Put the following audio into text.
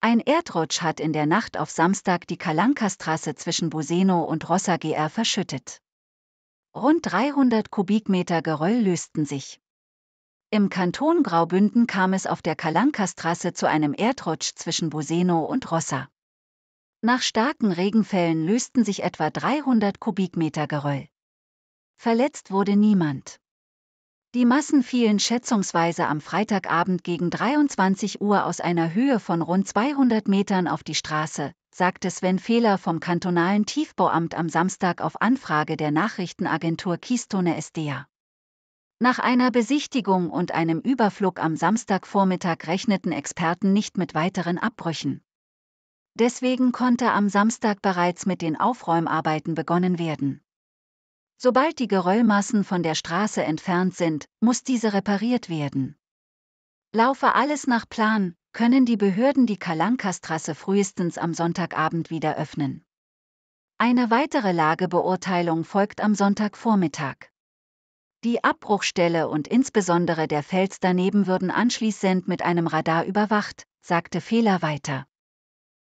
Ein Erdrutsch hat in der Nacht auf Samstag die kalanka zwischen Buseno und Rossa GR verschüttet. Rund 300 Kubikmeter Geröll lösten sich. Im Kanton Graubünden kam es auf der kalanka zu einem Erdrutsch zwischen Buseno und Rossa. Nach starken Regenfällen lösten sich etwa 300 Kubikmeter Geröll. Verletzt wurde niemand. Die Massen fielen schätzungsweise am Freitagabend gegen 23 Uhr aus einer Höhe von rund 200 Metern auf die Straße, sagte Sven Fehler vom kantonalen Tiefbauamt am Samstag auf Anfrage der Nachrichtenagentur Kistone SDA. Nach einer Besichtigung und einem Überflug am Samstagvormittag rechneten Experten nicht mit weiteren Abbrüchen. Deswegen konnte am Samstag bereits mit den Aufräumarbeiten begonnen werden. Sobald die Geröllmassen von der Straße entfernt sind, muss diese repariert werden. Laufe alles nach Plan, können die Behörden die Kalankastrasse frühestens am Sonntagabend wieder öffnen. Eine weitere Lagebeurteilung folgt am Sonntagvormittag. Die Abbruchstelle und insbesondere der Fels daneben würden anschließend mit einem Radar überwacht, sagte Fehler weiter.